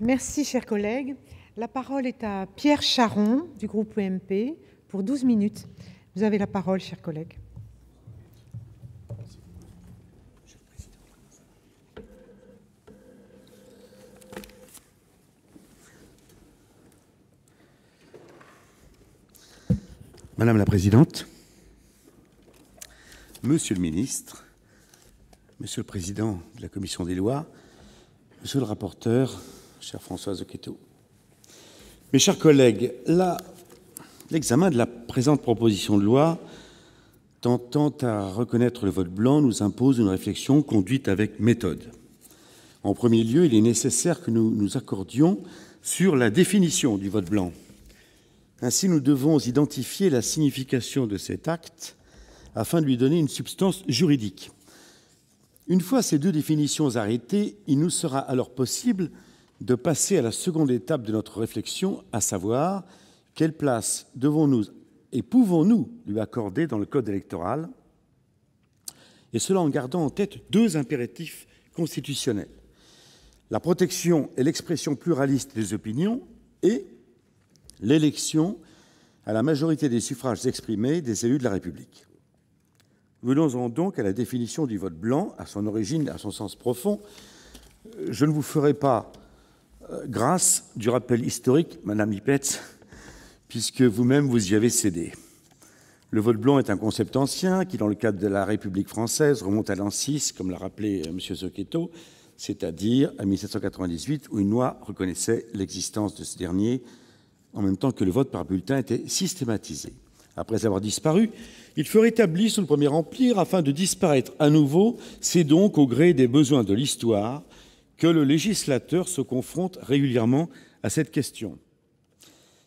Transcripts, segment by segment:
Merci, chers collègues. La parole est à Pierre Charon du groupe UMP e pour 12 minutes. Vous avez la parole, chers collègues. Madame la Présidente, Monsieur le Ministre, Monsieur le Président de la Commission des lois, Monsieur le rapporteur, chère Françoise Oqueto. Mes chers collègues, l'examen de la présente proposition de loi tentant à reconnaître le vote blanc nous impose une réflexion conduite avec méthode. En premier lieu, il est nécessaire que nous nous accordions sur la définition du vote blanc. Ainsi, nous devons identifier la signification de cet acte afin de lui donner une substance juridique. Une fois ces deux définitions arrêtées, il nous sera alors possible de passer à la seconde étape de notre réflexion, à savoir quelle place devons-nous et pouvons-nous lui accorder dans le Code électoral, et cela en gardant en tête deux impératifs constitutionnels, la protection et l'expression pluraliste des opinions et l'élection à la majorité des suffrages exprimés des élus de la République. Venons-en donc à la définition du vote blanc, à son origine, à son sens profond. Je ne vous ferai pas euh, grâce du rappel historique, Madame Lipetz, puisque vous-même vous y avez cédé. Le vote blanc est un concept ancien qui, dans le cadre de la République française, remonte à l'an 6, comme l'a rappelé euh, M. Zocchetto, c'est-à-dire à 1798, où une loi reconnaissait l'existence de ce dernier, en même temps que le vote par bulletin était systématisé. Après avoir disparu, il fut rétabli sous le Premier Empire afin de disparaître à nouveau. C'est donc au gré des besoins de l'histoire que le législateur se confronte régulièrement à cette question.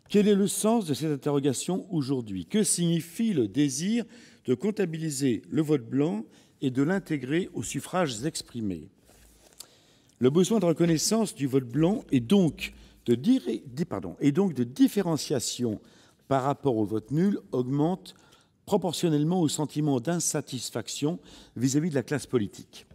Quel est le sens de cette interrogation aujourd'hui Que signifie le désir de comptabiliser le vote blanc et de l'intégrer aux suffrages exprimés Le besoin de reconnaissance du vote blanc et donc de, donc de différenciation par rapport au vote nul augmente proportionnellement au sentiment d'insatisfaction vis-à-vis de la classe politique.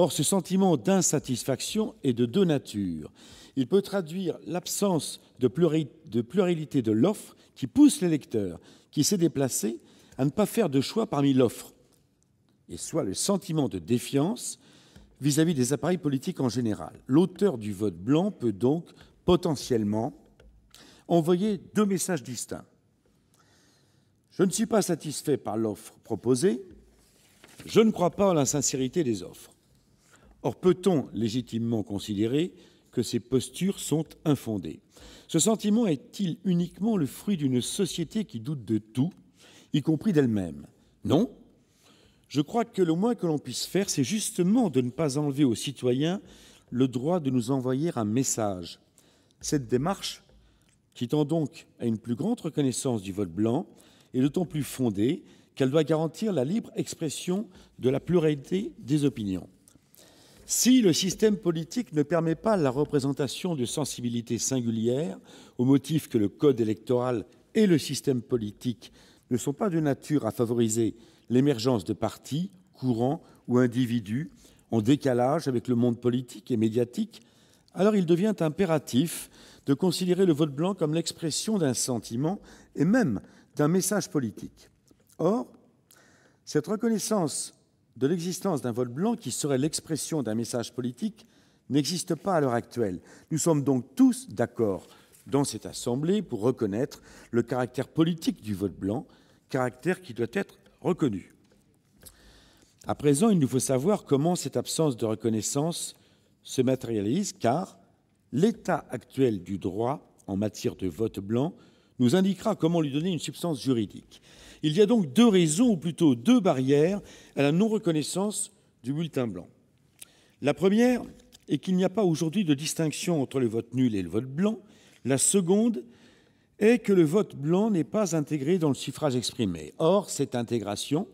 Or, ce sentiment d'insatisfaction est de deux natures. Il peut traduire l'absence de, pluralité de l'offre qui pousse l'électeur, qui s'est déplacé, à ne pas faire de choix parmi l'offre, et soit le sentiment de défiance vis-à-vis des appareils politiques en général. L'auteur du vote blanc peut donc potentiellement envoyer deux messages distincts. Je ne suis pas satisfait par l'offre proposée, je ne crois pas en la sincérité des offres. Or, peut-on légitimement considérer que ces postures sont infondées Ce sentiment est-il uniquement le fruit d'une société qui doute de tout, y compris d'elle-même Non. Je crois que le moins que l'on puisse faire, c'est justement de ne pas enlever aux citoyens le droit de nous envoyer un message. Cette démarche, qui tend donc à une plus grande reconnaissance du vote blanc, est d'autant plus fondée qu'elle doit garantir la libre expression de la pluralité des opinions. Si le système politique ne permet pas la représentation de sensibilités singulières, au motif que le code électoral et le système politique ne sont pas de nature à favoriser l'émergence de partis, courants ou individus en décalage avec le monde politique et médiatique, alors il devient impératif de considérer le vote blanc comme l'expression d'un sentiment et même d'un message politique. Or, cette reconnaissance de l'existence d'un vote blanc qui serait l'expression d'un message politique n'existe pas à l'heure actuelle. Nous sommes donc tous d'accord dans cette Assemblée pour reconnaître le caractère politique du vote blanc, caractère qui doit être reconnu. À présent, il nous faut savoir comment cette absence de reconnaissance se matérialise, car l'état actuel du droit en matière de vote blanc nous indiquera comment lui donner une substance juridique. Il y a donc deux raisons, ou plutôt deux barrières, à la non-reconnaissance du bulletin blanc. La première est qu'il n'y a pas aujourd'hui de distinction entre le vote nul et le vote blanc. La seconde est que le vote blanc n'est pas intégré dans le suffrage exprimé. Or, cette intégration,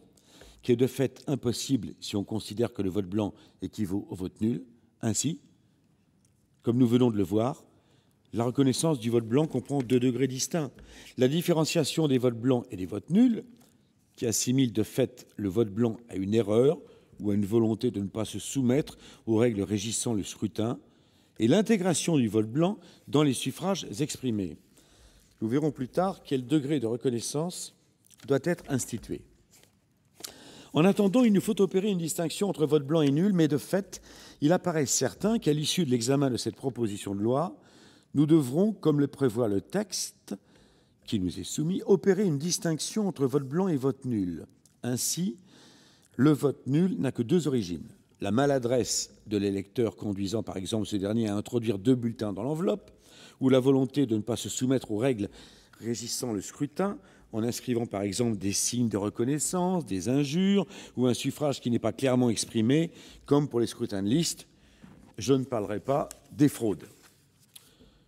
qui est de fait impossible si on considère que le vote blanc équivaut au vote nul, ainsi, comme nous venons de le voir, la reconnaissance du vote blanc comprend deux degrés distincts. La différenciation des votes blancs et des votes nuls, qui assimile de fait le vote blanc à une erreur ou à une volonté de ne pas se soumettre aux règles régissant le scrutin, et l'intégration du vote blanc dans les suffrages exprimés. Nous verrons plus tard quel degré de reconnaissance doit être institué. En attendant, il nous faut opérer une distinction entre vote blanc et nul, mais de fait, il apparaît certain qu'à l'issue de l'examen de cette proposition de loi, nous devrons, comme le prévoit le texte qui nous est soumis, opérer une distinction entre vote blanc et vote nul. Ainsi, le vote nul n'a que deux origines. La maladresse de l'électeur conduisant par exemple ce dernier à introduire deux bulletins dans l'enveloppe, ou la volonté de ne pas se soumettre aux règles résistant le scrutin, en inscrivant par exemple des signes de reconnaissance, des injures, ou un suffrage qui n'est pas clairement exprimé, comme pour les scrutins de liste. Je ne parlerai pas des fraudes.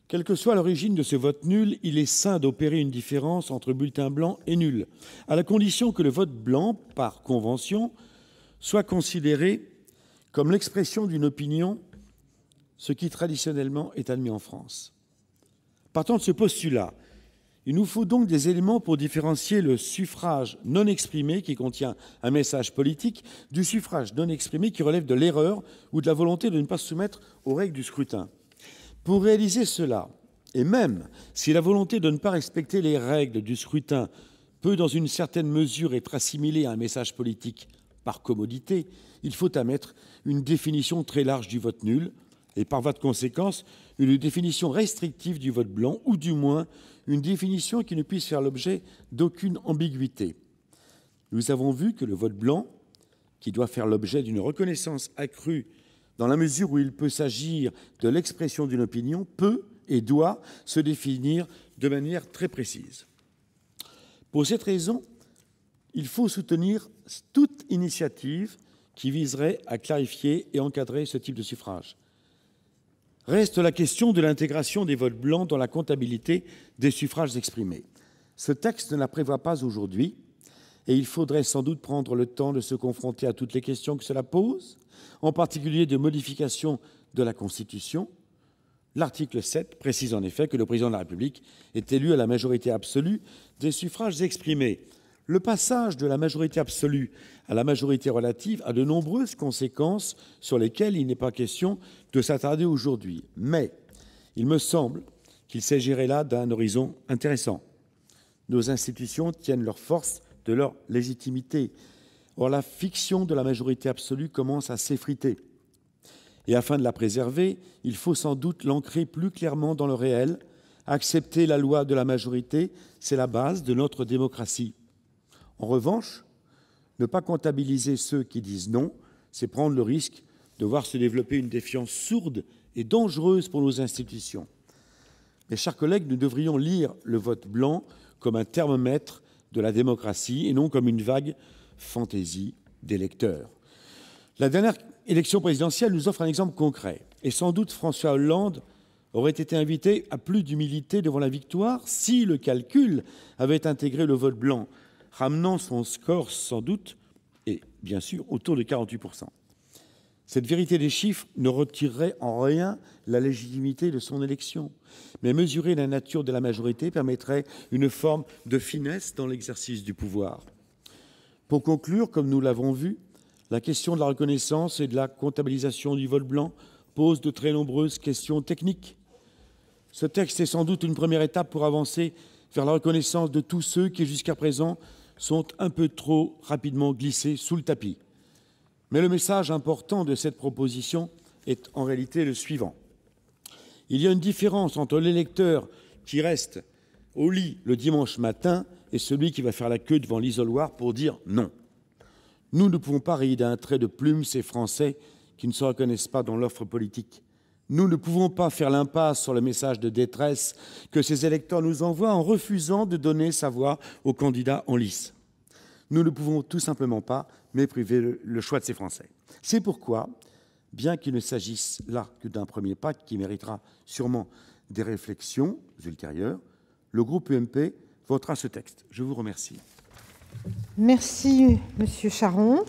Quelle que soit l'origine de ce vote nul, il est sain d'opérer une différence entre bulletin blanc et nul, à la condition que le vote blanc, par convention, soit considéré comme l'expression d'une opinion, ce qui traditionnellement est admis en France. Partant de ce postulat, il nous faut donc des éléments pour différencier le suffrage non exprimé qui contient un message politique du suffrage non exprimé qui relève de l'erreur ou de la volonté de ne pas se soumettre aux règles du scrutin. Pour réaliser cela, et même si la volonté de ne pas respecter les règles du scrutin peut dans une certaine mesure être assimilée à un message politique par commodité, il faut admettre une définition très large du vote nul et par voie de conséquence une définition restrictive du vote blanc ou du moins une définition qui ne puisse faire l'objet d'aucune ambiguïté. Nous avons vu que le vote blanc, qui doit faire l'objet d'une reconnaissance accrue dans la mesure où il peut s'agir de l'expression d'une opinion, peut et doit se définir de manière très précise. Pour cette raison, il faut soutenir toute initiative qui viserait à clarifier et encadrer ce type de suffrage. Reste la question de l'intégration des votes blancs dans la comptabilité des suffrages exprimés. Ce texte ne la prévoit pas aujourd'hui et il faudrait sans doute prendre le temps de se confronter à toutes les questions que cela pose, en particulier de modification de la Constitution. L'article 7 précise en effet que le président de la République est élu à la majorité absolue des suffrages exprimés. Le passage de la majorité absolue à la majorité relative a de nombreuses conséquences sur lesquelles il n'est pas question de s'attarder aujourd'hui. Mais il me semble qu'il s'agirait là d'un horizon intéressant. Nos institutions tiennent leur force de leur légitimité. Or, la fiction de la majorité absolue commence à s'effriter. Et afin de la préserver, il faut sans doute l'ancrer plus clairement dans le réel. Accepter la loi de la majorité, c'est la base de notre démocratie. En revanche, ne pas comptabiliser ceux qui disent non, c'est prendre le risque de voir se développer une défiance sourde et dangereuse pour nos institutions. Mes chers collègues, nous devrions lire le vote blanc comme un thermomètre de la démocratie et non comme une vague fantaisie des lecteurs. La dernière élection présidentielle nous offre un exemple concret. Et sans doute François Hollande aurait été invité à plus d'humilité devant la victoire si le calcul avait intégré le vote blanc, ramenant son score sans doute, et bien sûr, autour de 48%. Cette vérité des chiffres ne retirerait en rien la légitimité de son élection, mais mesurer la nature de la majorité permettrait une forme de finesse dans l'exercice du pouvoir. Pour conclure, comme nous l'avons vu, la question de la reconnaissance et de la comptabilisation du vol blanc pose de très nombreuses questions techniques. Ce texte est sans doute une première étape pour avancer vers la reconnaissance de tous ceux qui, jusqu'à présent, sont un peu trop rapidement glissés sous le tapis. Mais le message important de cette proposition est en réalité le suivant. Il y a une différence entre l'électeur qui reste au lit le dimanche matin est celui qui va faire la queue devant l'isoloir pour dire non. Nous ne pouvons pas rayer d'un trait de plume ces Français qui ne se reconnaissent pas dans l'offre politique. Nous ne pouvons pas faire l'impasse sur le message de détresse que ces électeurs nous envoient en refusant de donner sa voix aux candidats en lice. Nous ne pouvons tout simplement pas mépriver le choix de ces Français. C'est pourquoi, bien qu'il ne s'agisse là que d'un premier pas qui méritera sûrement des réflexions ultérieures, le groupe UMP votera ce texte. Je vous remercie. Merci, monsieur Charon.